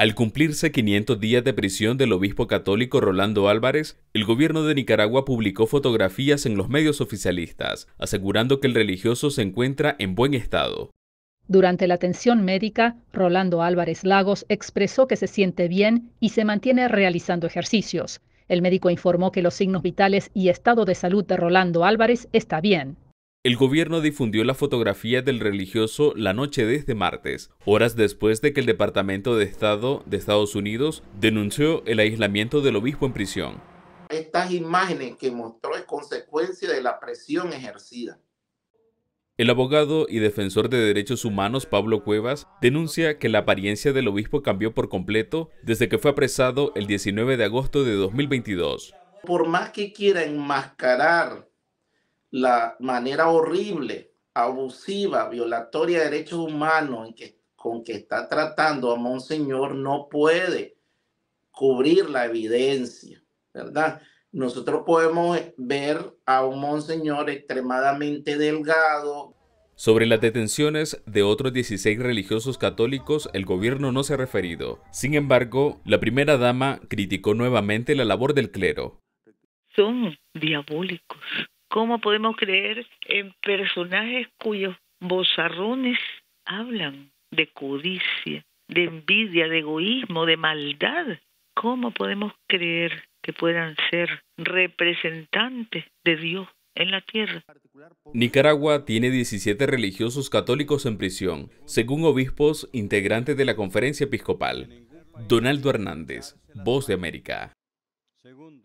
Al cumplirse 500 días de prisión del obispo católico Rolando Álvarez, el gobierno de Nicaragua publicó fotografías en los medios oficialistas, asegurando que el religioso se encuentra en buen estado. Durante la atención médica, Rolando Álvarez Lagos expresó que se siente bien y se mantiene realizando ejercicios. El médico informó que los signos vitales y estado de salud de Rolando Álvarez está bien. El gobierno difundió la fotografía del religioso la noche de este martes, horas después de que el Departamento de Estado de Estados Unidos denunció el aislamiento del obispo en prisión. Estas imágenes que mostró es consecuencia de la presión ejercida. El abogado y defensor de derechos humanos Pablo Cuevas denuncia que la apariencia del obispo cambió por completo desde que fue apresado el 19 de agosto de 2022. Por más que quiera enmascarar la manera horrible, abusiva, violatoria de derechos humanos con que está tratando a Monseñor no puede cubrir la evidencia, ¿verdad? Nosotros podemos ver a un Monseñor extremadamente delgado. Sobre las detenciones de otros 16 religiosos católicos, el gobierno no se ha referido. Sin embargo, la primera dama criticó nuevamente la labor del clero. Son diabólicos ¿Cómo podemos creer en personajes cuyos bozarrones hablan de codicia, de envidia, de egoísmo, de maldad? ¿Cómo podemos creer que puedan ser representantes de Dios en la tierra? Nicaragua tiene 17 religiosos católicos en prisión, según obispos integrantes de la conferencia episcopal. Donaldo Hernández, Voz de América. Segundo,